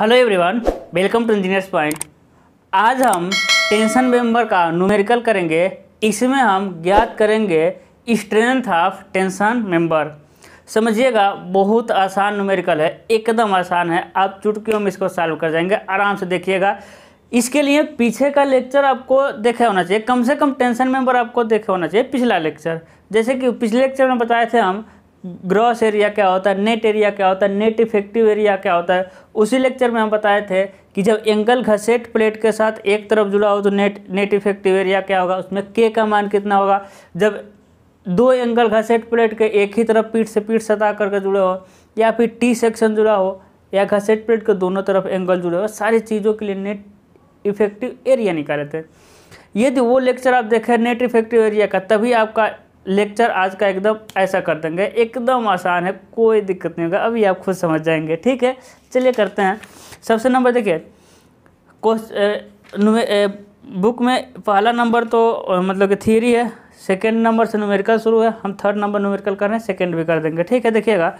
Hello everyone welcome to engineers point आज हम tension member का न्यूमेरिकल करेंगे इसमें हम ज्ञात करेंगे स्ट्रेंथ ऑफ टेंशन मेंबर समझिएगा बहुत आसान न्यूमेरिकल है एकदम आसान है आप चुटकियों में इसको सॉल्व कर जाएंगे आराम से देखिएगा इसके लिए पीछे का लेक्चर आपको देखा होना चाहिए कम से कम टेंशन मेंबर आपको देखा होना चाहिए पिछला लेक्चर जैसे कि पिछले लेक्चर में बताए थे हम ग्रॉस एरिया क्या होता है नेट एरिया क्या होता है नेट इफेक्टिव एरिया क्या होता है उसी लेक्चर में हम बताए थे कि जब एंगल घसेट प्लेट के साथ एक तरफ जुड़ा हो तो नेट नेट इफेक्टिव एरिया क्या होगा उसमें के का मान कितना होगा जब दो एंगल घसेट प्लेट के एक ही तरफ पीठ से पीठ सता करके जुड़े हो या फिर टी सेक्शन जुड़ा हो या घसेट प्लेट के दोनों तरफ एंगल जुड़े हो सारी चीज़ों के लिए नेट इफेक्टिव एरिया निकाले थे यदि वो लेक्चर आप देखें नेट इफेक्टिव एरिया का तभी आपका लेक्चर आज का एकदम ऐसा कर देंगे एकदम आसान है कोई दिक्कत नहीं होगा अभी आप खुद समझ जाएंगे ठीक है चलिए करते हैं सबसे नंबर देखिए क्वेश्चन बुक में पहला नंबर तो मतलब कि थीरी है सेकेंड नंबर से न्यूमेरिकल शुरू है हम थर्ड नंबर न्यूमेरिकल कर रहे हैं सेकेंड भी कर देंगे ठीक है देखिएगा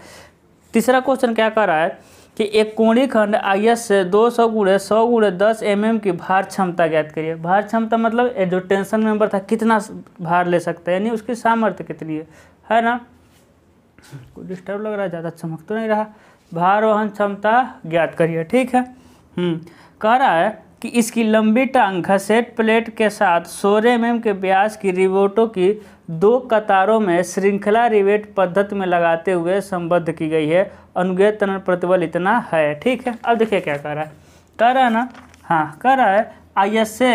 तीसरा क्वेश्चन क्या कर रहा है कि एक कोणी खंड आई एस से दो सौ गुड़े सौ गुड़े दस एम mm की भार क्षमता ज्ञात करिए भार क्षमता मतलब जो टेंशन मेंबर था कितना भार ले सकता है यानी उसकी सामर्थ्य कितनी है है ना कोई डिस्टर्ब लग रहा है ज़्यादा चमक तो नहीं रहा भार वहन क्षमता ज्ञात करिए ठीक है हम्म। कह रहा है कि इसकी लंबी टांग घसेट प्लेट के साथ सोलह एम के ब्यास की रिबोटों की दो कतारों में श्रृंखला रिवेट पद्धति में लगाते हुए संबद्ध की गई है अनुज्ञेय तनन प्रतिबल इतना है ठीक है अब देखिए क्या कह रहा है कह रहा है ना हाँ कह रहा है आई एस से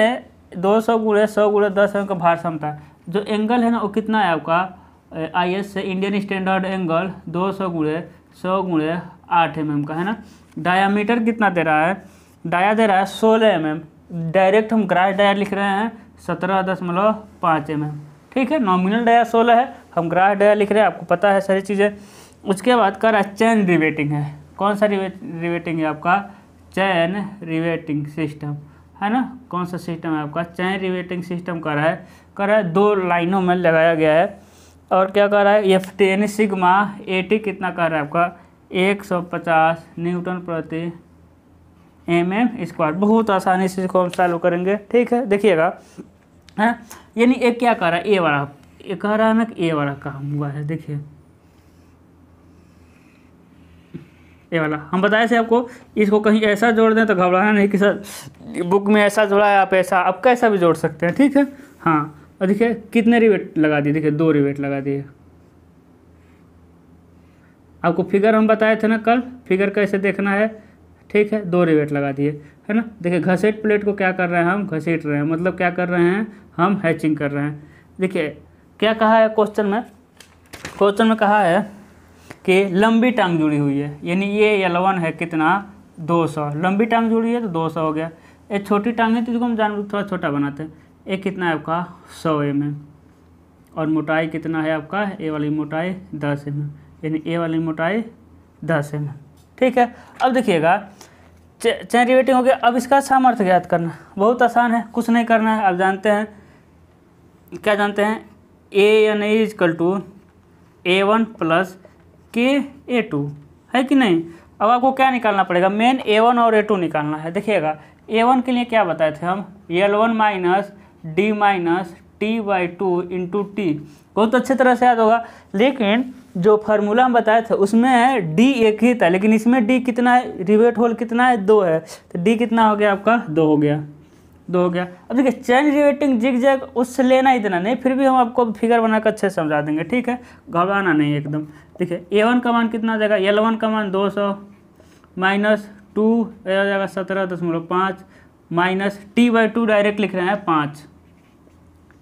दो सौ गुड़े सौ गुड़े दस एम का भार क्षमता जो एंगल है ना वो कितना है आपका आई एस से इंडियन स्टैंडर्ड एंगल दो सौ गुड़े सौ गुड़े आठ एम mm का है ना डायामीटर कितना दे रहा है डाया दे रहा है सोलह एम mm। डायरेक्ट हम ग्रास डाया लिख रहे हैं सत्रह दशमलव पाँच एम mm। ठीक है नॉमिनल डाया सोलह है हम ग्रास डाया लिख रहे हैं आपको पता है सारी चीज़ें उसके बाद कर रहा है चैन रिवेटिंग है कौन सा रिवेटिंग है आपका चैन रिवेटिंग सिस्टम है ना कौन सा सिस्टम है आपका चैन रिवेटिंग सिस्टम कर रहा है कर रहा है दो लाइनों में लगाया गया है और क्या कर रहा है F T sigma sigma A T कितना कर रहा है आपका 150 न्यूटन प्रति एम एम स्क्वायर बहुत आसानी से इसको हम सॉल्व करेंगे ठीक है देखिएगा है यानी एक क्या कर रहा है ए वाला ये कह रहा है ना ए वाला काम हुआ है देखिए ये वाला हम बताए थे आपको इसको कहीं ऐसा जोड़ दें तो घबराना नहीं कि सर बुक में ऐसा जोड़ा है आप ऐसा आप कैसा भी जोड़ सकते हैं ठीक है हाँ और देखिए कितने रिवेट लगा दिए देखिए दो रिवेट लगा दिए आपको फिगर हम बताए थे ना कल फिगर कैसे देखना है ठीक है दो रिवेट लगा दिए है ना देखिए घसीट प्लेट को क्या कर रहे हैं हम घसीट रहे हैं मतलब क्या कर रहे हैं हम हैचिंग कर रहे हैं देखिए क्या कहा है क्वेश्चन में क्वेश्चन में कहा है कि लंबी टांग जुड़ी हुई है यानी ये यलवन है कितना 200 लंबी टांग जुड़ी है तो 200 हो गया एक छोटी टांग है तो इसको हम जानवर थोड़ा छोटा बनाते हैं ये कितना है आपका सौ एम एम और मोटाई कितना है आपका ए वाली मोटाई दस एम एम यानी ए वाली मोटाई दस एम एम ठीक है अब देखिएगा चैन रिवेटिंग हो गया अब इसका सामर्थ्य ज्ञात करना बहुत आसान है कुछ नहीं करना है आप जानते हैं क्या जानते हैं A N equal to A one plus के ए टू है कि नहीं अब आपको क्या निकालना पड़ेगा मेन ए वन और ए टू निकालना है देखिएगा ए वन के लिए क्या बताए थे हम L one minus D minus T by two into T बहुत अच्छे तरह से याद होगा लेकिन जो फार्मूला हम बताए थे उसमें डी एक ही था लेकिन इसमें डी कितना है रिवेट होल कितना है दो है तो डी कितना हो गया आपका दो हो गया दो हो गया अब देखिए चैन रिवेटिंग जिग जैग उससे लेना इतना नहीं फिर भी हम आपको फिगर बनाकर अच्छे समझा देंगे ठीक है घबराना नहीं एकदम देखिए ए वन का मान कितना आ जाएगा एल वन का मान दो सौ माइनस टू आ जाएगा सत्रह दशमलव पाँच minus T by two direct लिख रहे हैं पाँच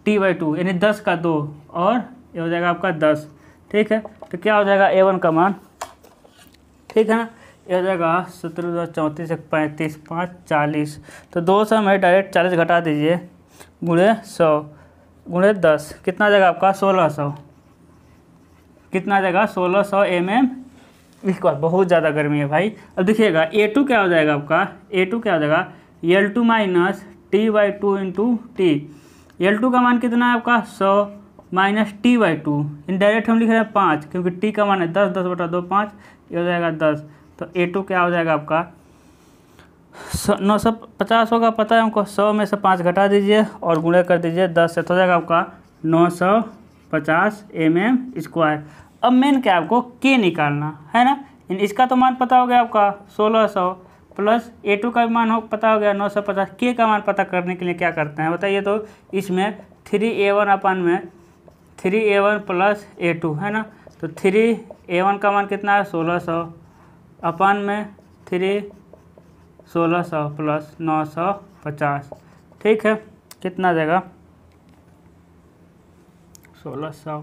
टी बाई टू यानी दस का दो और ये हो जाएगा आपका दस ठीक है तो क्या हो जाएगा ए वन का मान ठीक है ना यह हो जाएगा सत्रह दो चौंतीस एक पैंतीस पाँच चालीस तो दो सौ में डायरेक्ट चालीस घटा दीजिए गुणे सौ गुणे दस कितना जाएगा आपका सोलह सौ कितना जाएगा सोलह सौ एम एम इसके बाद बहुत ज़्यादा गर्मी है भाई अब देखिएगा ए टू क्या हो जाएगा आपका ए टू क्या हो जाएगा L two minus T by two into T L two का मान कितना है आपका सौ माइनस टी बाई टू इन डायरेक्ट हम लिख रहे हैं पाँच क्योंकि टी का मान है दस दस बटा दो पाँच ये हो जाएगा दस तो ए टू क्या हो जाएगा आपका नौ सौ पचास होगा पता है हमको सौ में से पाँच घटा दीजिए और गुणा कर दीजिए दस से तो हो जाएगा आपका नौ सौ पचास एम एम स्क्वायर अब मेन क्या आपको के निकालना है ना इसका तो मान पता हो गया आपका सोलह सौ प्लस ए टू का मान हो पता हो गया नौ सौ पचास के का मान पता करने के लिए क्या करते हैं बताइए तो इसमें थ्री ए वन अपन में three A one plus A two है ना तो थ्री ए वन का मान कितना है सोलह सौ अपन में थ्री सोलह सौ प्लस नौ सौ पचास ठीक है कितना देगा सोलह सौ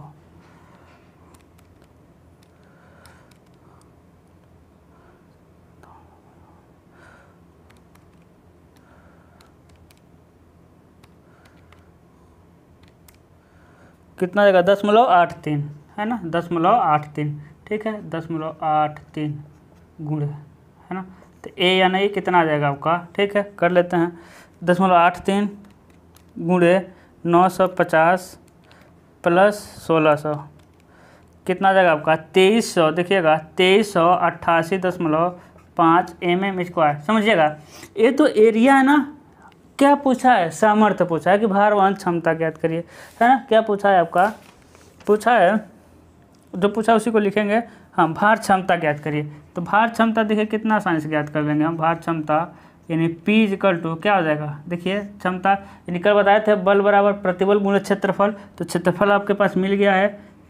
कितना जगह दशमलव आठ तीन है ना दशमलव आठ तीन ठीक है दशमलव आठ तीन गुण है है ना तो ए यानी कितना आ जाएगा आपका ठीक है कर लेते हैं दशमलव आठ तीन गुणे नौ सौ पचास प्लस सोलह सौ कितना आ जाएगा आपका तेईस सौ देखिएगा तेईस सौ अट्ठासी दशमलव पाँच एम एम स्क्वायर समझिएगा ये तो एरिया है ना क्या पूछा है सामर्थ्य पूछा है कि भार वहन क्षमता ज्ञात करिए है ना क्या पूछा है आपका पूछा है जो पूछा उसी को लिखेंगे हम भार क्षमता ज्ञात करिए तो भार क्षमता देखिए कितना आसानी से ज्ञात कर लेंगे हम भार क्षमता यानी पी इजकल टू क्या हो जाएगा देखिए क्षमता यानी कल बताए थे बल बराबर प्रतिबल गुण क्षेत्रफल तो क्षेत्रफल आपके पास मिल गया है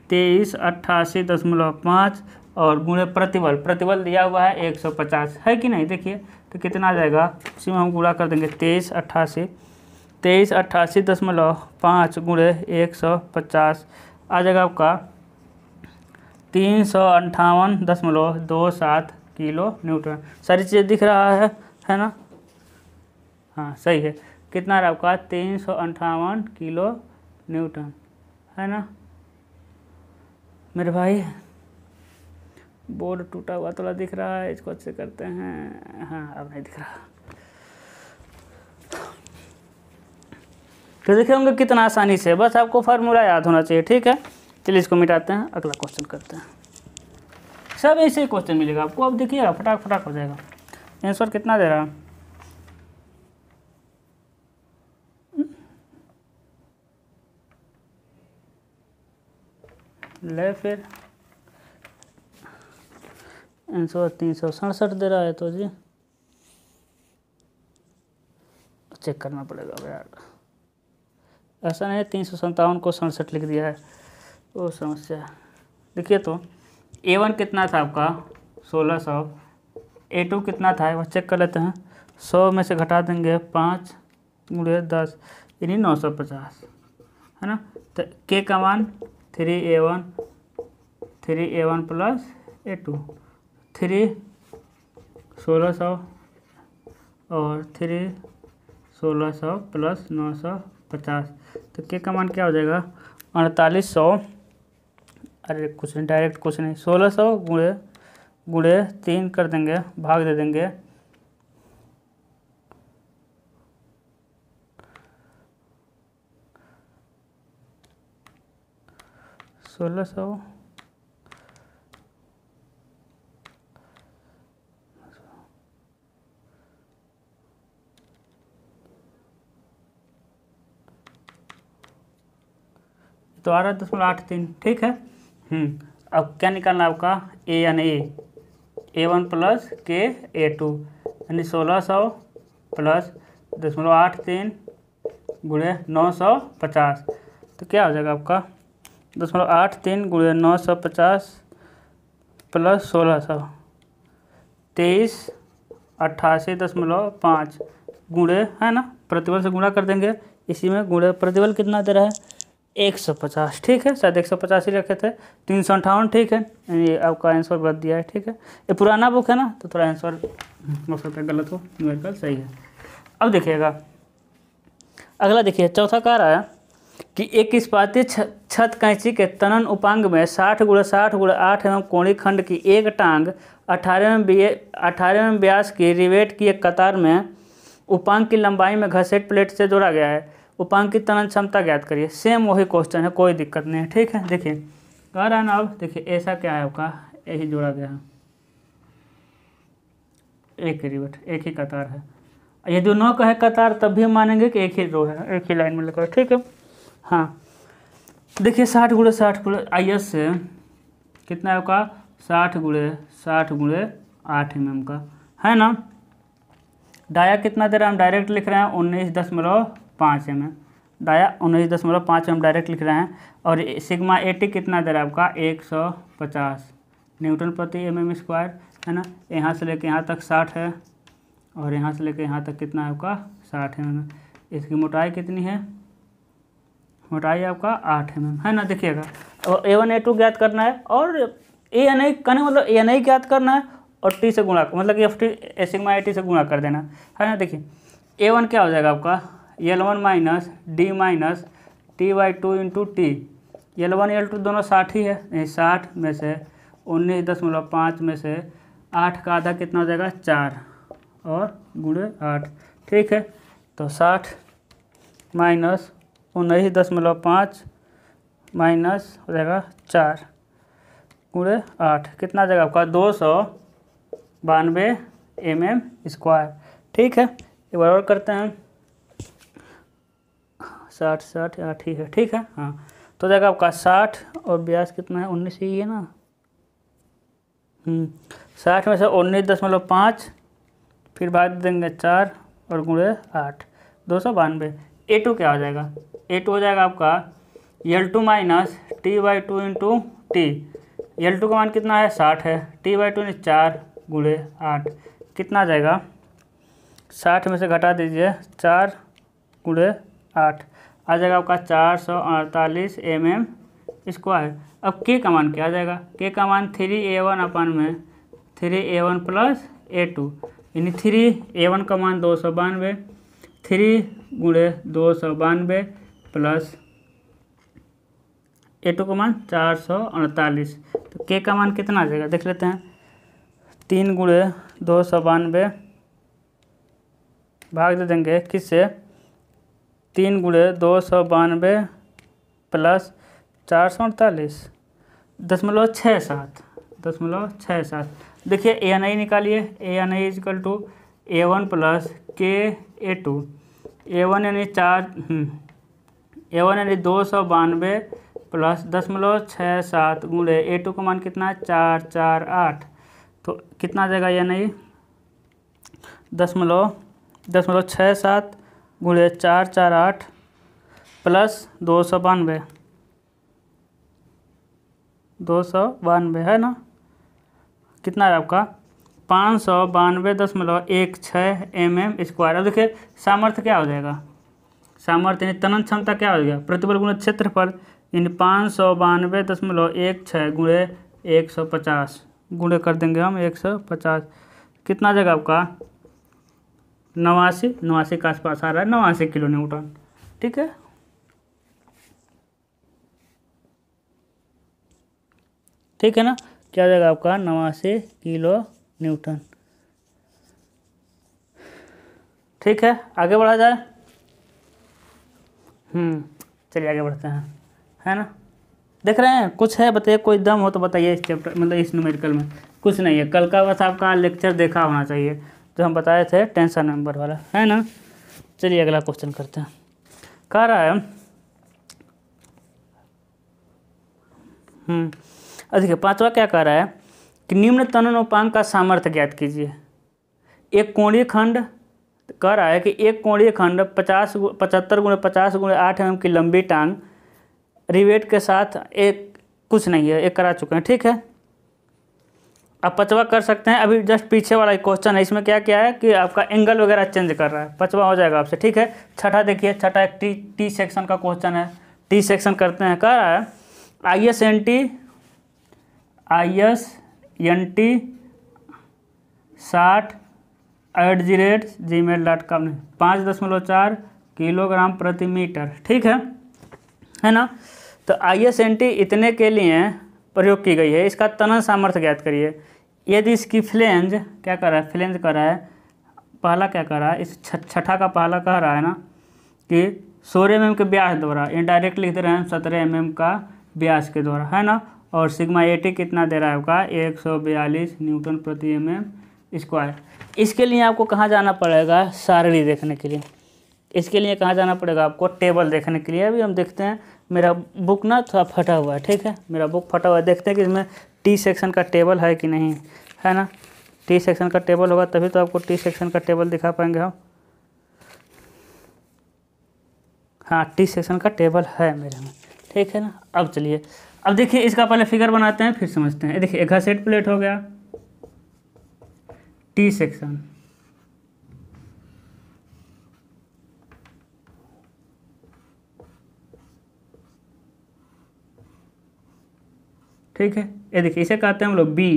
तेईस अट्ठासी दशमलव पाँच और गुणे प्रतिबल प्रतिबल दिया हुआ है एक सौ पचास है कि नहीं देखिए तो कितना आ जाएगा उसी में हम गुणा कर देंगे तेईस अट्ठासी तेईस अट्ठासी दशमलव पाँच गुणे एक सौ पचास आ जाएगा आपका तीन सौ अंठावन दशमलव दो सात किलो न्यूटन सारी चीज़ दिख रहा है है ना हाँ सही है कितना रहा आपका तीन सौ अंठावन किलो न्यूटन है ना मेरे भाई बोर्ड टूटा हुआ थोड़ा दिख रहा है इसको अच्छे करते हैं हाँ अब नहीं दिख रहा तो देखे होंगे कितना आसानी से बस आपको फार्मूला याद होना चाहिए ठीक है चलिए इसको मिटाते हैं अगला क्वेश्चन करते हैं सब ऐसे क्वेश्चन मिलेगा आपको अब देखिएगा फटाक फटाक हो जाएगा आंसर कितना दे रहा है हम्म। ले फिर आंसर तीन सौ सड़सठ दे रहा है तो जी चेक करना पड़ेगा यार ऐसा नहीं तीन सौ सत्तावन को सड़सठ लिख दिया है वो समस्या देखिए तो ए वन कितना था आपका सोलह सौ ए टू कितना था वह चेक कर लेते हैं सौ में से घटा देंगे पाँच गुड़े दस यानी नौ सौ पचास है ना तो के का one three A one three A one plus A two three सोलह सौ और थ्री सोलह सौ प्लस नौ सौ पचास तो के का मान क्या हो जाएगा अड़तालीस सौ अरे क्वेश्चन डायरेक्ट क्वेश्चन है सोलह सौ गुड़े गुड़े तीन कर देंगे भाग दे देंगे सोलह सौ तो आ रहा है दसमलव आठ तीन ठीक है हम्म, अब क्या निकालना है आपका A N A A one plus के ए टू यानी सोलह सौ प्लस दशमलव आठ तीन गुड़े नौ सौ पचास तो क्या हो जाएगा आपका दशमलव आठ तीन गुड़े नौ सौ पचास प्लस सोलह सौ तेईस अट्ठासी दशमलव पाँच गुड़े है ना प्रतिबल से गुणा कर देंगे इसी में गुड़े प्रतिबल कितना दे रहा है एक सौ पचास ठीक है शायद एक सौ पचास ही रखे थे तीन सौ अंठावन ठीक है ये आपका आंसर गलत दिया है ठीक है ये पुराना बुक है ना तो थोड़ा आंसर हो सकता है गलत हो मेरे सही है अब देखिएगा अगला देखिए चौथा कह रहा है कि एक इस्पाती छत कैंची के तनन उपांग में साठ गुड़ साठ गुड़ आठ एवं कोणी खंड की एक टांग अठारह बी अठारह एवं की रिवेट की एक कतार में उपांग की लंबाई में घसेट प्लेट से जोड़ा गया है उपांकित तनन क्षमता ज्ञात करिए सेम वही क्वेश्चन है कोई दिक्कत नहीं है ठीक है देखिए कह रहा है ना अब देखिए ऐसा क्या है आपका यही जोड़ा गया है एक ही रिवट एक ही कतार है यदि नौ कहे कतार तब भी मानेंगे कि एक ही रो है एक ही लाइन में लगा ठीक है हाँ देखिए साठ गुड़े साठ गुड़े आई एस से कितना है आपका साठ गुड़े साठ गुड़े आठ एम एम का है ना डाया कितना दे रहा है हम डायरेक्ट लिख रहे हैं उन्नीस दशमलव पाँच एम एम दाया उन्नीस दशमलव पाँच एम डायरेक्ट लिख रहे हैं और सिग्मा टी कितना दे रहा है आपका एक सौ पचास न्यूटन प्रति एम एम स्क्वायर है ना यहाँ से लेके यहाँ तक साठ है और यहाँ से लेके यहाँ तक कितना है आपका साठ एम इसकी मोटाई कितनी है मोटाई आपका आठ एम है ना देखिएगा और ए वन ए टू ज्ञात करना है और ए एन आई कहने मतलब ए एन आई ज्ञात करना है और टी से गुणा मतलब F T sigma A T से गुणा कर देना है ना देखिए ए वन क्या हो जाएगा आपका L one minus D minus T by two into T L one L two दोनों साठ ही है नहीं साठ में से उन्नीस दशमलव पाँच में से आठ का आधा कितना हो जाएगा चार और गुड़े आठ ठीक है तो साठ माइनस उन्नीस दशमलव पाँच माइनस हो जाएगा चार गुड़े आठ कितना जगह आपका दो सौ बानवे एम एम स्क्वायर ठीक है एक बार और करते हैं साठ साठ हाँ ठीक है ठीक है हाँ तो जाएगा आपका साठ और ब्याज कितना है उन्नीस ही है ना हम्म, साठ में से उन्नीस दशमलव पाँच फिर भाग देंगे चार और गुणे आठ दो सौ बानवे ए टू क्या हो जाएगा ए टू हो जाएगा आपका L two minus T by two into T L two का मान कितना है साठ है टी बाई टू चार गुणे आठ कितना आ जाएगा साठ में से घटा दीजिए चार गुणे आठ आ जाएगा आपका चार सौ अड़तालीस एम एम स्क्वायर अब के का मान क्या आ जाएगा के का मान थ्री ए वन अपन में three A one plus A two यानी थ्री ए वन का मान दो सौ बानवे थ्री गुड़े दो सौ बानवे प्लस ए टू का मान चार सौ अड़तालीस तो के का मान कितना आ जाएगा देख लेते हैं तीन गुड़े दो सौ बानवे भाग दे देंगे किससे तीन गुड़े दो सौ बानवे प्लस चार सौ अड़तालीस दशमलव छः सात दशमलव छः सात देखिए ए एन आई निकालिए A N I equal to A one plus के ए टू ए वन यानी चार हम्म, ए वन यानी दो सौ बानवे प्लस दशमलव छः सात गुड़े ए टू का मान कितना है चार चार आठ तो कितना देगा ए एन आई दशमलव दशमलव छः सात गुणे चार चार आठ प्लस दो सौ बानवे दो सौ बानवे है ना कितना है आपका पाँच सौ बानवे दशमलव एक छः एम एम स्क्वायर अब देखिए सामर्थ्य क्या हो जाएगा सामर्थ्य यानी तनन क्षमता क्या हो जाएगा प्रतिबल गुण क्षेत्रफल यानी पाँच सौ बानवे दशमलव एक छः गुणे एक सौ पचास गुणे कर देंगे हम एक सौ पचास कितना जगह आपका नवासी नवासी के आसपास आ रहा है नवासी किलो न्यूटन ठीक है ठीक है ना क्या हो जाएगा आपका नवासी किलो न्यूटन ठीक है आगे बढ़ा जाए हम्म चलिए आगे बढ़ते हैं है ना देख रहे हैं कुछ है बताइए कोई दम हो तो बताइए इस चैप्टर मतलब इस न्यूमेरिकल में कुछ नहीं है कल का बस आपका लेक्चर देखा होना चाहिए जो हम बताए थे टेंसर नंबर वाला है ना चलिए अगला क्वेश्चन करते हैं कह रहा है देखिए पांचवा क्या कह रहा है कि निम्न तनन उपांग का सामर्थ्य ज्ञात कीजिए एक कोणीय खंड कह रहा है कि एक कोणीय खंड पचास पचहत्तर गुणे पचास गुणे आठ एम की लंबी टांग रिवेट के साथ एक कुछ नहीं है एक करा चुके हैं ठीक है आप पचवा कर सकते हैं अभी जस्ट पीछे वाला एक क्वेश्चन है इसमें क्या क्या है कि आपका एंगल वगैरह चेंज कर रहा है पचवा हो जाएगा आपसे ठीक है छठा देखिए छठा एक टी टी सेक्शन का क्वेश्चन है टी सेक्शन करते हैं कह रहा है I S N T I S N T साठ at G rate Gmail dot com पाँच दशमलव चार किलोग्राम प्रति मीटर ठीक है है ना तो आई एस एन टी इतने के लिए प्रयोग की गई है इसका तनन सामर्थ्य ज्ञात करिए यदि इसकी फ्लेंज क्या कर रहा है फ्लेंज कर रहा है पहला क्या कर रहा है इस छठा का पहला कह रहा है ना कि सोलह एम के ब्याज द्वारा इनडायरेक्ट लिख दे रहे हैं सत्रह एम का ब्याज के द्वारा है ना और सिग्मा एटी कितना दे रहा है आपका एक सौ बयालीस न्यूटन प्रति एम एम स्क्वायर इसके लिए आपको कहाँ जाना पड़ेगा सारणी देखने के लिए इसके लिए कहाँ जाना पड़ेगा आपको टेबल देखने के लिए अभी हम देखते हैं मेरा बुक ना थोड़ा फटा हुआ है ठीक है मेरा बुक फटा हुआ है देखते हैं कि इसमें टी सेक्शन का टेबल है कि नहीं है ना टी सेक्शन का टेबल होगा तभी तो आपको टी सेक्शन का टेबल दिखा पाएंगे हम हाँ टी सेक्शन का टेबल है मेरे में ठीक है ना अब चलिए अब देखिए इसका पहले फिगर बनाते हैं फिर समझते हैं देखिए एक सेट प्लेट हो गया टी सेक्शन ठीक है ये देखिए इसे कहते हैं हम लोग बी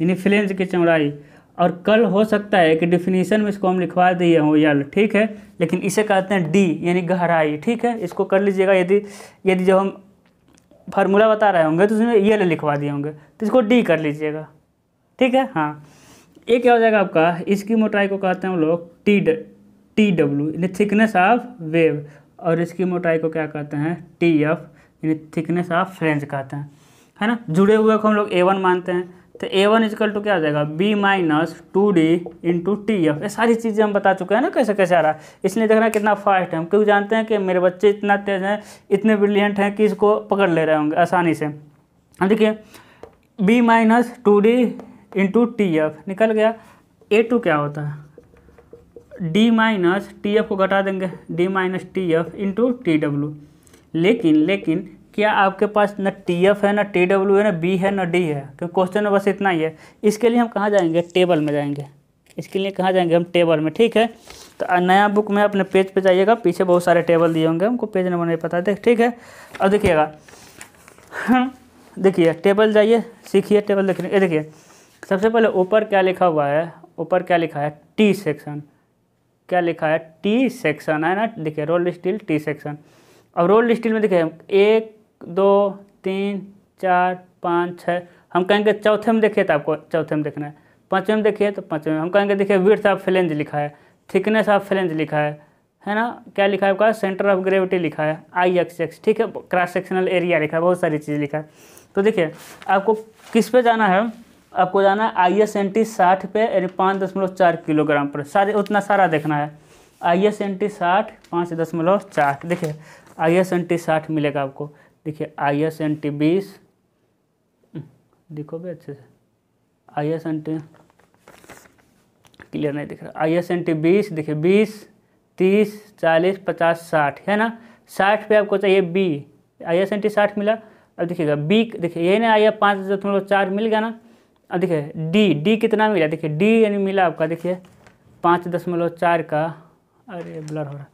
यानी फ्लेंज की चौड़ाई और कल हो सकता है कि डिफिनीशन में इसको हम लिखवा दिए हों यल ठीक है लेकिन इसे कहते हैं डी यानी गहराई ठीक है इसको कर लीजिएगा यदि यदि जब हम फार्मूला बता रहे होंगे तो उसमें यल लिखवा दिए होंगे तो इसको डी कर लीजिएगा ठीक है हाँ ये क्या हो जाएगा आपका इसकी मोटाई को कहते हैं हम लोग टी ड टी डब्ल्यू यानी थिकनेस ऑफ वेव और इसकी मोटाई को क्या कहते हैं टी एफ यानी थिकनेस ऑफ फ्रेंच कहते हैं है ना जुड़े हुए को हम लोग ए वन मानते हैं तो ए वन इजकल टू क्या आ जाएगा B minus two D into T F ये सारी चीज़ें हम बता चुके हैं ना कैसे कैसे आ रहा है इसलिए देखना कितना फास्ट है हम क्योंकि जानते हैं कि मेरे बच्चे इतना तेज हैं इतने ब्रिलियंट हैं कि इसको पकड़ ले रहे होंगे आसानी से अब देखिए B minus two D into T F निकल गया ए टू क्या होता है डी माइनस टी एफ को घटा देंगे D minus T F into T W लेकिन लेकिन क्या आपके पास ना टी एफ है ना टी डब्ल्यू है ना बी है ना डी है क्योंकि क्वेश्चन में बस इतना ही है इसके लिए हम कहाँ जाएंगे टेबल में जाएंगे इसके लिए कहाँ जाएंगे हम टेबल में ठीक है तो नया बुक में अपने पेज पे जाइएगा पीछे बहुत सारे टेबल दिए होंगे हमको पेज नंबर नहीं पता देख ठीक है अब देखिएगा हाँ, देखिए टेबल जाइए सीखिए टेबल देखिए ये देखिए सबसे पहले ऊपर क्या लिखा हुआ है ऊपर क्या लिखा है टी सेक्शन क्या लिखा है टी सेक्शन है ना देखिए रोल स्टील टी सेक्शन अब रोल स्टील में देखिए एक दो तीन चार पाँच छः हम कहेंगे चौथे में देखिए तो आपको चौथे में देखना है पाँचवें में देखिए तो पाँचवें हम कहेंगे देखिए विर्थ ऑफ फ्लेंज लिखा है थिकनेस ऑफ फ्लेंज लिखा है है ना क्या लिखा है आपका सेंटर ऑफ ग्रेविटी लिखा है आई एक्स एक्स ठीक है क्रॉस सेक्शनल एरिया लिखा है बहुत सारी चीज़ लिखा है तो देखिए आपको किस पे जाना है आपको जाना है आई एस एन टी साठ पे यानी पाँच दशमलव चार किलोग्राम पर सारे उतना सारा देखना है आई एस एन टी साठ पाँच दशमलव चार देखिए आई एस एन टी साठ मिलेगा आपको देखिए आई एस एन टी बीस देखो भाई अच्छे से I S N T clear नहीं दिख रहा आई एस एन टी बीस देखिए बीस तीस चालीस पचास साठ है ना साठ पे आपको चाहिए B I S N T साठ मिला अब देखिएगा बी देखिए यही ना आइए पाँच दशमलव चार मिल गया ना अब देखिए डी डी कितना मिला देखिए डी यानी मिला आपका देखिए पाँच दशमलव चार का अरे ब्लर हो रहा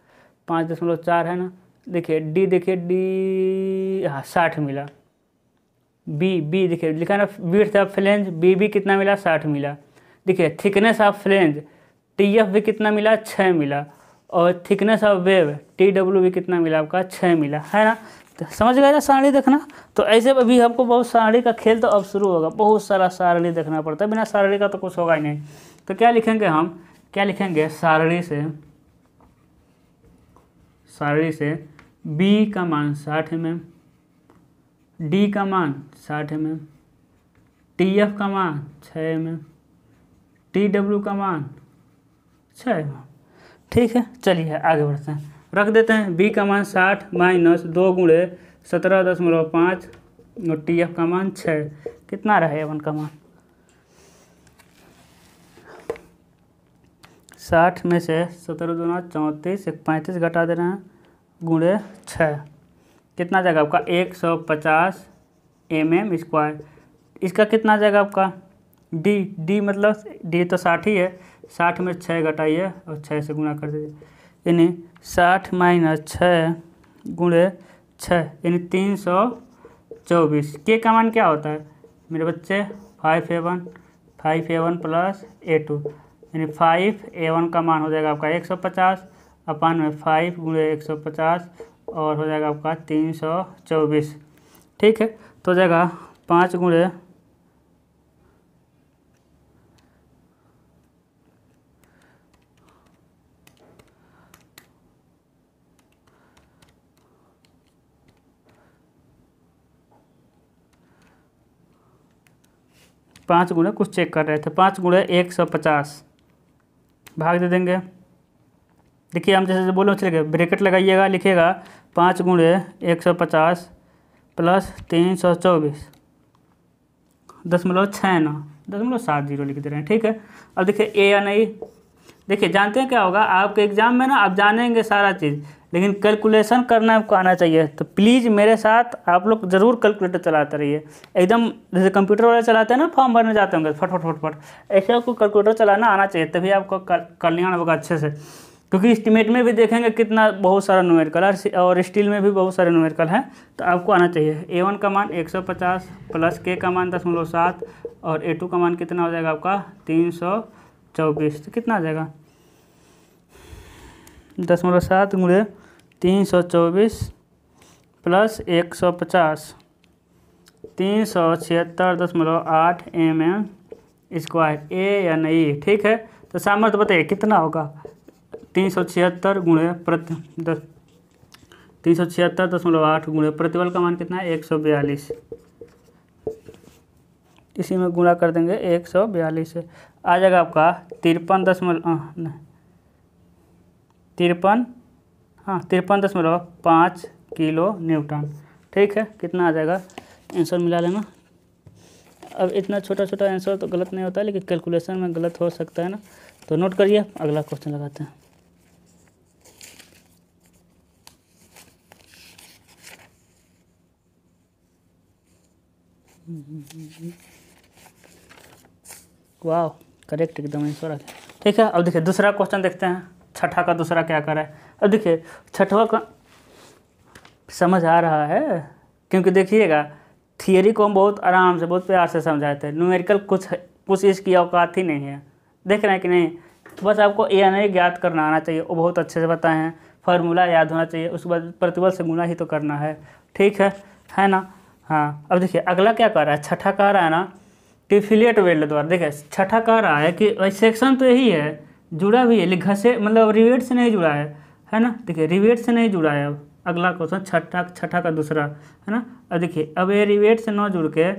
पाँच दशमलव चार है ना देखिए डी देखिए डी हाँ साठ मिला बी बी देखिए लिखा ना बीट ऑफ फ्लेंज बी भी कितना मिला साठ मिला देखिए thickness of flange T F भी कितना मिला छः मिला और thickness of web T W भी कितना मिला आपका छः मिला है ना तो समझ गए ना सारणी देखना तो ऐसे अभी हमको बहुत सारणी का खेल तो अब शुरू होगा बहुत सारा सारणी देखना पड़ता है बिना सारणी का तो कुछ होगा ही नहीं तो क्या लिखेंगे हम क्या लिखेंगे सारणी से सारणी से बी का मान साठ एम एम डी का मान साठ एम एम टी एफ का मान छः एम एम टी डब्ल्यू का मान छः एम mm। ठीक है चलिए आगे बढ़ते हैं रख देते हैं बी का मान साठ माइनस दो गुणे सत्रह दशमलव पाँच और टी एफ का मान छः कितना रहे एवन का मान साठ में से सत्रह दो चौंतीस एक पैंतीस घटा दे रहे हैं गुणे छः कितना जाएगा आपका एक सौ पचास एम एम स्क्वायर इसका कितना जाएगा आपका डी डी मतलब डी तो साठ ही है साठ में छः घटाइए और छः से गुणा कर दीजिए यानी साठ माइनस छः गुणे छः यानी तीन सौ चौबीस के का मान क्या होता है मेरे बच्चे five A one five A one plus A two यानी फाइव ए वन का मान हो जाएगा आपका एक सौ पचास अपान में फाइव गुड़े एक सौ पचास और हो जाएगा आपका तीन सौ चौबीस ठीक है तो हो जाएगा पाँच गुड़े पाँच गुणे कुछ चेक कर रहे थे पाँच गुड़े एक सौ पचास भाग दे देंगे देखिए हम जैसे बोलो गए ब्रेकेट लगाइएगा लिखेगा पाँच गुणे एक सौ पचास प्लस तीन सौ चौबीस दशमलव छः नौ दशमलव सात जीरो लिख दे रहे हैं ठीक है अब देखिए ए या नहीं देखिए जानते हैं क्या होगा आपके एग्ज़ाम में ना आप जानेंगे सारा चीज़ लेकिन कैलकुलेशन करना आपको आना चाहिए तो प्लीज़ मेरे साथ आप लोग ज़रूर कैलकुलेटर चलाते रहिए एकदम जैसे कंप्यूटर वाले चलाते हैं ना फॉर्म भरने जाते होंगे फटफट फटफट ऐसे आपको कैलकुलेटर चलाना आना चाहिए तभी आपका कल्याण होगा अच्छे से क्योंकि इस्टीमेट में भी देखेंगे कितना बहुत सारा नोमेरिकल है और स्टील में भी बहुत सारे नोमेरिकल हैं तो आपको आना चाहिए ए वन का मान 150 प्लस के का मान दशमलव सात और ए टू का मान कितना हो जाएगा आपका तीन सौ चौबीस तो कितना आ जाएगा दशमलव सात गुड़े तीन सौ चौबीस प्लस एक सौ पचास तीन सौ छिहत्तर दशमलव आठ एम एम स्क्वायर ए या नहीं ठीक है तो सामर्थ्य बताइए कितना होगा तीन सौ छिहत्तर गुणे प्रति दस तीन सौ छिहत्तर दशमलव आठ गुणे प्रतिबल का मान कितना है एक सौ बयालीस इसी में गुणा कर देंगे एक सौ बयालीस आ जाएगा आपका तिरपन दशमलव तिरपन हाँ तिरपन दशमलव पाँच किलो न्यूटन ठीक है कितना आ जाएगा आंसर मिला लेना अब इतना छोटा छोटा आंसर तो गलत नहीं होता लेकिन कैलकुलेशन में गलत हो सकता है ना तो नोट करिए अगला क्वेश्चन लगाते हैं वाह करेक्ट एकदम आंसर आ गया ठीक है अब देखिए दूसरा क्वेश्चन देखते हैं छठा का दूसरा क्या कर रहा है अब देखिए छठवा का समझ आ रहा है क्योंकि देखिएगा थियोरी को हम बहुत आराम से बहुत प्यार से समझाते हैं न्यूमेरिकल कुछ कुछ इसकी औकात ही नहीं है देख रहे हैं कि नहीं तो बस आपको ए एन ए ज्ञात करना आना चाहिए वो बहुत अच्छे से बताएँ हैं फार्मूला याद होना चाहिए उसके बाद प्रतिबल से गुना ही तो करना है ठीक है है ना हाँ अब देखिए अगला क्या कह रहा है छठा कह रहा है ना टिफिलेट वेल्ड द्वारा देखिए छठा कह रहा है कि सेक्शन तो यही है जुड़ा भी है लिखा से मतलब रिवेट से नहीं जुड़ा है है ना देखिए रिवेट से नहीं जुड़ा है अब अगला क्वेश्चन छठा छठा का दूसरा है ना अब देखिए अब ये रिवेट से ना जुड़ के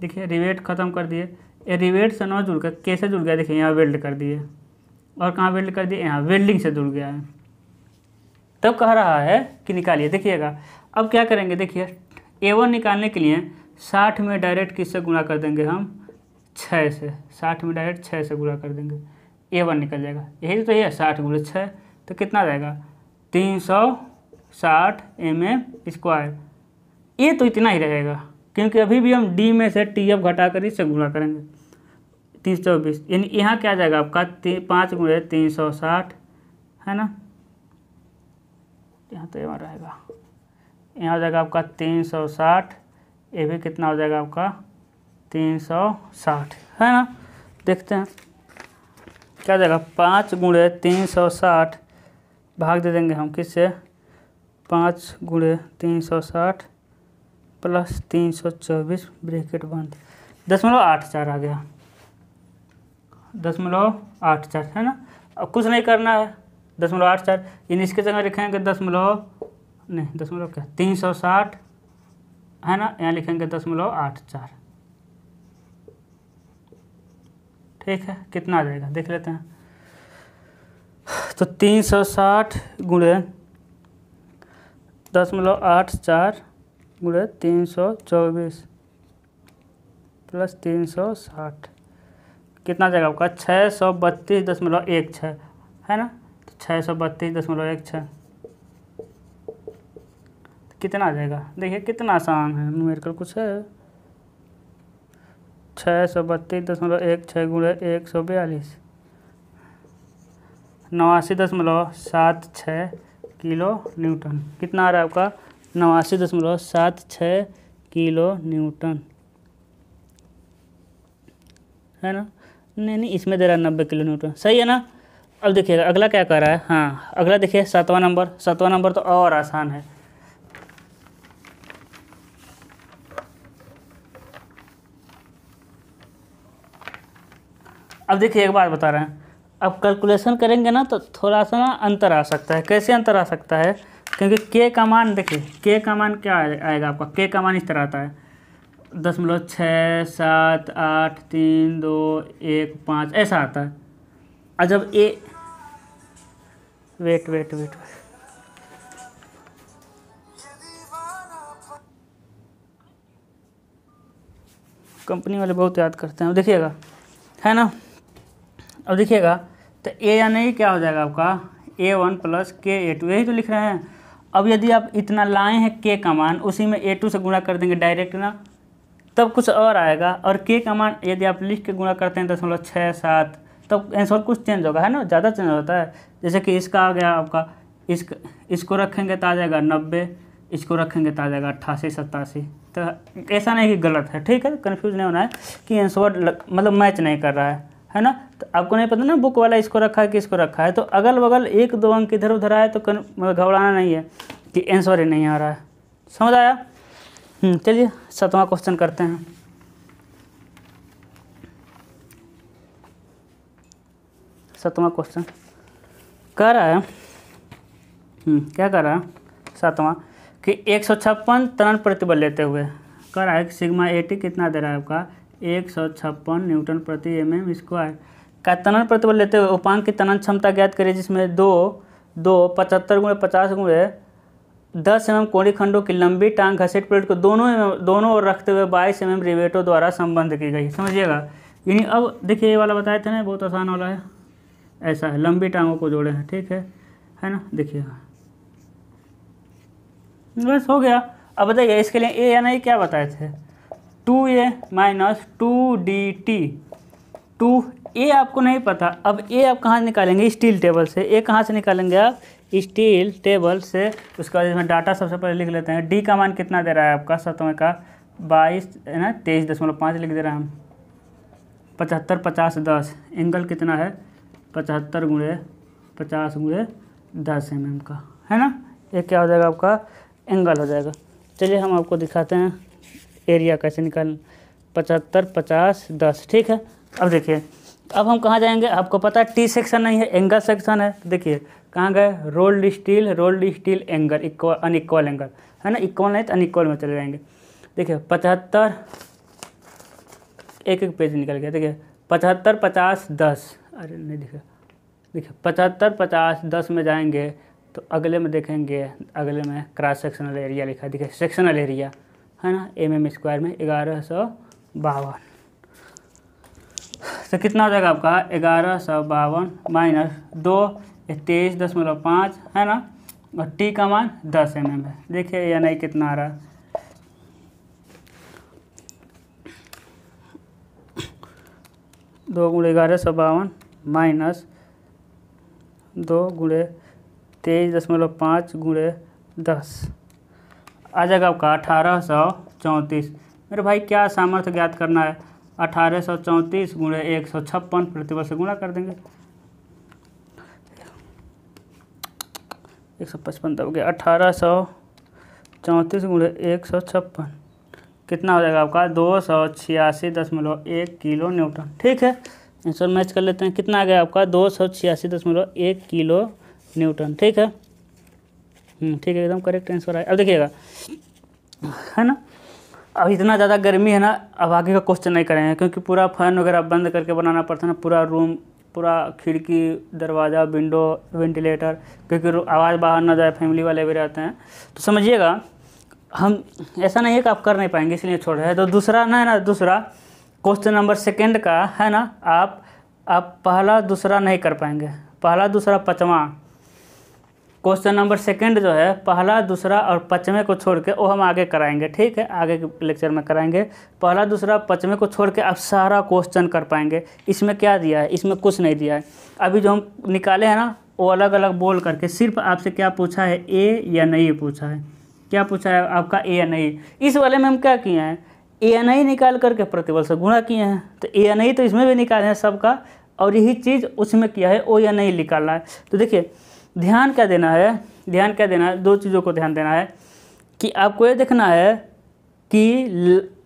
देखिए रिवेट खत्म कर दिए ये रिवेट से ना जुड़ के कैसे जुड़ गया देखिए यहाँ वेल्ड कर दिए और कहाँ वेल्ड कर दिए यहाँ वेल्डिंग से जुड़ गया है तब कह रहा है कि निकालिए देखिएगा अब क्या करेंगे देखिए ए वन निकालने के लिए साठ में डायरेक्ट किससे गुणा कर देंगे हम छः से साठ में डायरेक्ट छः से गुणा कर देंगे ए वन निकल जाएगा यही तो है साठ गुणे छः तो कितना रहेगा तीन सौ साठ एम ए स्क्वायर ये तो इतना ही रहेगा क्योंकि अभी भी हम डी में से टी एफ घटा कर इससे गुणा करेंगे तीन सौ चौबीस यानी यहाँ क्या जाएगा आपका ती, पाँच गुणे तीन सौ साठ है ना यहाँ तो ये रहेगा यहाँ हो जाएगा आपका तीन सौ साठ ये भी कितना हो जाएगा आपका तीन सौ साठ है ना देखते हैं क्या जाएगा पाँच गुड़े तीन सौ साठ भाग दे देंगे हम किससे पाँच गुड़े तीन सौ साठ प्लस तीन सौ चौबीस ब्रेकेट बंद दशमलव आठ चार आ गया दशमलव आठ चार है ना अब कुछ नहीं करना है दशमलव आठ चार इन इसके जगह लिखेंगे दशमलव नहीं दशमलव क्या तीन सौ साठ है ना यहाँ लिखेंगे दशमलव आठ चार ठीक है कितना आ जाएगा देख लेते हैं तो तीन सौ साठ गुणे दशमलव आठ चार गुणे तीन सौ चौबीस प्लस तीन सौ साठ कितना जाएगा आपका छः सौ बत्तीस दशमलव एक छः है ना तो छः सौ बत्तीस दशमलव एक छः कितना आ जाएगा देखिए कितना आसान है न्यूमेरिकल कुछ है छः सौ बत्तीस दशमलव एक छः गुणे एक सौ बयालीस नवासी दशमलव सात छः किलो न्यूटन कितना आ रहा है आपका नवासी दशमलव सात छः किलो न्यूटन है ना नहीं नहीं इसमें दे रहा है नब्बे किलो न्यूटन सही है ना अब देखिएगा अगला क्या कर रहा है हाँ अगला देखिए सातवां नंबर सातवां नंबर तो और आसान है अब देखिए एक बात बता रहे हैं अब कैलकुलेशन करेंगे ना तो थोड़ा सा ना अंतर आ सकता है कैसे अंतर आ सकता है क्योंकि के का मान देखिए के का मान क्या आएगा आपका के का मान इस तरह आता है दशमलव छः सात आठ तीन दो एक पाँच ऐसा आता है और जब A wait wait wait wait company वाले बहुत याद करते हैं देखिएगा है ना अब देखिएगा तो ए यानी क्या हो जाएगा आपका ए वन प्लस के ए टू यही तो लिख रहे हैं अब यदि आप इतना लाए हैं के का मान उसी में ए टू से गुणा कर देंगे डायरेक्ट ना तब कुछ और आएगा और के का मान यदि आप लिख के गुणा करते हैं दशमलव छः सात तब आंसर कुछ चेंज होगा है ना ज़्यादा चेंज होता है जैसे कि इसका आ गया आपका इस इसको रखेंगे तो आ जाएगा नब्बे इसको रखेंगे तो आ जाएगा अट्ठासी सत्तासी तो ऐसा नहीं कि गलत है ठीक है कन्फ्यूज नहीं होना है कि आंसर मतलब मैच नहीं कर रहा है है ना तो आपको नहीं पता ना बुक वाला इसको रखा है कि इसको रखा है तो अगल बगल एक दो अंक इधर उधर आए तो मतलब घबराना नहीं है कि आंसर ही नहीं आ रहा है समझ आया हम्म, चलिए सातवां क्वेश्चन करते हैं सातवां क्वेश्चन कह रहा है हम्म, क्या कह रहा है सातवां कि एक सौ छप्पन तरण प्रतिबल लेते हुए कह रहा है कि सिग्मा एटी कितना दे रहा है आपका एक सौ छप्पन न्यूटन प्रति एम एम स्क्वायर का तनन प्रतिबल लेते हुए उपांग की तनन क्षमता ज्ञात करिए जिसमें दो दो पचहत्तर गुणे पचास गुणे दस एम एम कोणिखंडों की लंबी टांग घसीट प्लेट को दोनों दोनों ओर रखते हुए बाईस एम एम रिवेटों द्वारा संबंध की गई समझिएगा यानी अब देखिए ये वाला बताए थे ना बहुत आसान वाला है ऐसा है लंबी टांगों को जोड़े हैं ठीक है है ना देखिए बस हो गया अब बताइए इसके लिए ए नहीं क्या बताए थे two A minus two D T two A आपको नहीं पता अब ए आप कहाँ से निकालेंगे स्टील टेबल से ए कहाँ से निकालेंगे आप स्टील टेबल से उसके बाद इसमें डाटा सबसे पहले लिख लेते हैं डी का मान कितना दे रहा है आपका सतवें का बाईस है ना तेईस दशमलव पाँच लिख दे रहा हम पचहत्तर पचास दस एंगल कितना है पचहत्तर गुड़े पचास गुड़े दस एम एम का है ना ये क्या हो जाएगा आपका एंगल हो जाएगा चलिए हम आपको दिखाते हैं एरिया कैसे निकाल पचहत्तर पचास दस ठीक है अब देखिए अब हम कहाँ जाएंगे आपको पता है टी सेक्शन नहीं है एंगल सेक्शन है देखिए कहाँ गए rolled steel rolled steel angle equal unequal angle है ना इक्वल नहीं तो अनइक्वल में चले जाएंगे देखिए पचहत्तर एक एक पेज निकल गया देखिए पचहत्तर पचास दस अरे नहीं दिखा देखिए पचहत्तर पचास दस में जाएंगे तो अगले में देखेंगे अगले में क्रॉस सेक्शनल एरिया लिखा देखिए सेक्शनल एरिया है ना एम एम स्क्वायर में ग्यारह सौ बावन तो कितना हो जाएगा आपका ग्यारह सौ बावन माइनस दो तेईस दशमलव पाँच है ना और टी का मान दस एम एम है देखिए या नहीं कितना आ रहा दो गुड़े ग्यारह सौ बावन माइनस दो गुड़े तेईस दशमलव पाँच गुड़े दस आ जाएगा आपका अठारह सौ चौंतीस मेरे भाई क्या सामर्थ्य ज्ञात करना है अठारह सौ चौंतीस गुणे एक सौ छप्पन प्रतिवर्ष गुणा कर देंगे एक सौ पचपन तो हो गया अठारह सौ चौंतीस गुणे एक सौ छप्पन कितना हो जाएगा आपका दो सौ छियासी दशमलव एक किलो न्यूटन ठीक है आंसर मैच कर लेते हैं कितना आ गया आपका दो सौ छियासी दशमलव एक किलो न्यूटन ठीक है हम्म, ठीक है एकदम करेक्ट आंसर आया अब देखिएगा है ना अब इतना ज़्यादा गर्मी है ना अब आगे का क्वेश्चन नहीं करेंगे क्योंकि पूरा फैन वगैरह बंद करके बनाना पड़ता है ना पूरा रूम पूरा खिड़की दरवाज़ा विंडो वेंटिलेटर क्योंकि आवाज़ बाहर ना जाए फैमिली वाले भी रहते हैं तो समझिएगा हम ऐसा नहीं है कि आप कर नहीं पाएंगे इसलिए छोड़ रहे हैं तो दूसरा ना है ना दूसरा क्वेश्चन नंबर सेकेंड का है ना आप आप पहला दूसरा नहीं कर पाएंगे पहला दूसरा पचवा क्वेश्चन नंबर सेकंड जो है पहला दूसरा और पचवें को छोड़ के वो हम आगे कराएंगे ठीक है आगे के लेक्चर में कराएंगे पहला दूसरा पचवें को छोड़ के आप सारा क्वेश्चन कर पाएंगे इसमें क्या दिया है इसमें कुछ नहीं दिया है अभी जो हम निकाले हैं ना वो अलग अलग बोल करके सिर्फ आपसे क्या पूछा है ए या नहीं पूछा है क्या पूछा है आपका ए या नहीं इस वाले में हम क्या किए हैं ए एन आई निकाल करके प्रतिबल से गुणा किए हैं तो ए एन आई तो इसमें भी निकाले हैं सबका और यही चीज़ उसमें किया है ओ या नहीं निकालना है तो देखिए ध्यान क्या देना है ध्यान क्या देना है दो चीज़ों को ध्यान देना है कि आपको ये देखना है कि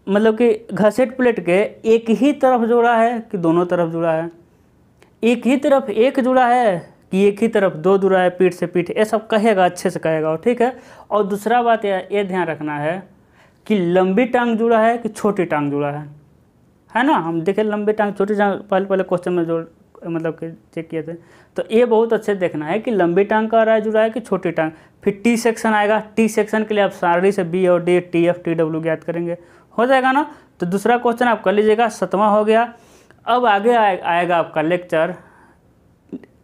मतलब कि घसेट प्लेट के एक ही तरफ जुड़ा है कि दोनों तरफ जुड़ा है एक ही तरफ एक जुड़ा है कि एक ही तरफ दो जुड़ा है पीठ से पीठ ये सब कहेगा अच्छे से कहेगा ठीक है और दूसरा बात यह ये ध्यान रखना है कि लंबी टांग जुड़ा है कि छोटी टांग जुड़ा है है ना हम देखें लंबी टांग छोटी टांग पहले पहले क्वेश्चन में जोड़ मतलब कि चेक किए थे तो ये बहुत अच्छे देखना है कि लंबी टांग का राय जुड़ा है कि छोटी टांग फिर टी सेक्शन आएगा टी सेक्शन के लिए आप सारणी से बी और D T F T W ज्ञात करेंगे हो जाएगा ना तो दूसरा क्वेश्चन आप कर लीजिएगा सतवां हो गया अब आगे आए, आएगा आपका लेक्चर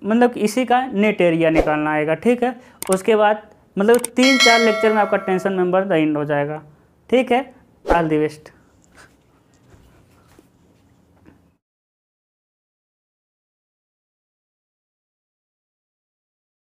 मतलब इसी का नेट एरिया निकालना आएगा ठीक है उसके बाद मतलब तीन चार लेक्चर में आपका टेंशन मेंबर द हो जाएगा ठीक है ऑल दी बेस्ट